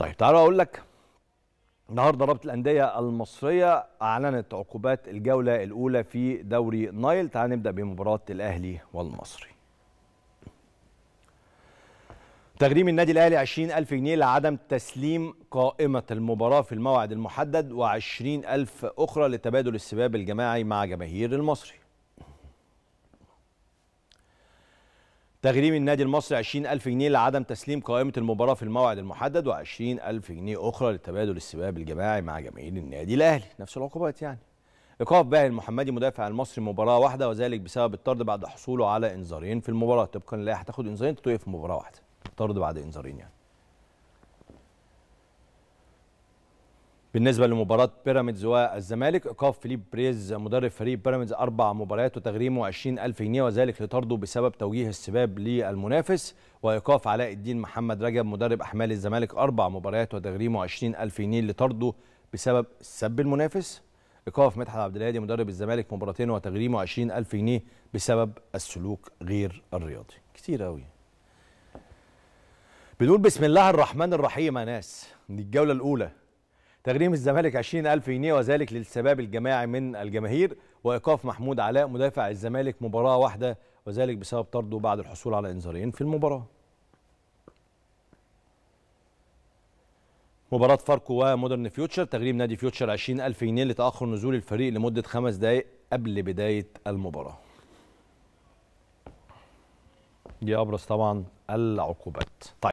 طيب تعالوا اقول لك النهارده رابطه الانديه المصريه اعلنت عقوبات الجوله الاولى في دوري نايل تعال نبدا بمباراه الاهلي والمصري تغريم النادي الاهلي 20000 جنيه لعدم تسليم قائمه المباراه في الموعد المحدد و20000 اخرى لتبادل السباب الجماعي مع جماهير المصري تغريم النادي المصري 20000 جنيه لعدم تسليم قائمة المباراة في الموعد المحدد و20000 جنيه أخرى للتبادل السباب الجماعي مع جماهير النادي الأهلي نفس العقوبات يعني إيقاف باهي المحمدي مدافع المصري مباراة واحدة وذلك بسبب الطرد بعد حصوله على إنذارين في المباراة طبقا للائحة هتاخد إنذارين تتوقف في مباراة واحدة طرد بعد إنذارين يعني بالنسبه لمباراه بيراميدز والزمالك ايقاف فيليب بريز مدرب فريق بيراميدز اربع مباريات وتغريمه 20000 جنيه وذلك لطرده بسبب توجيه السباب للمنافس وايقاف علاء الدين محمد رجب مدرب احمال الزمالك اربع مباريات وتغريمه 20000 جنيه لطرده بسبب سب المنافس ايقاف مدحت عبد الهادي مدرب الزمالك مباراتين وتغريمه 20000 جنيه بسبب السلوك غير الرياضي كتير قوي بنقول بسم الله الرحمن الرحيم يا ناس دي الجوله الاولى تغريم الزمالك 20000 جنيه وذلك للسباب الجماعي من الجماهير وايقاف محمود علاء مدافع الزمالك مباراه واحده وذلك بسبب طرده بعد الحصول على انذارين في المباراه مباراة فاركو ومودرن فيوتشر تغريم نادي فيوتشر 20000 جنيه لتأخر نزول الفريق لمدة خمس دقائق قبل بداية المباراة. دي أبرز طبعا العقوبات. طيب.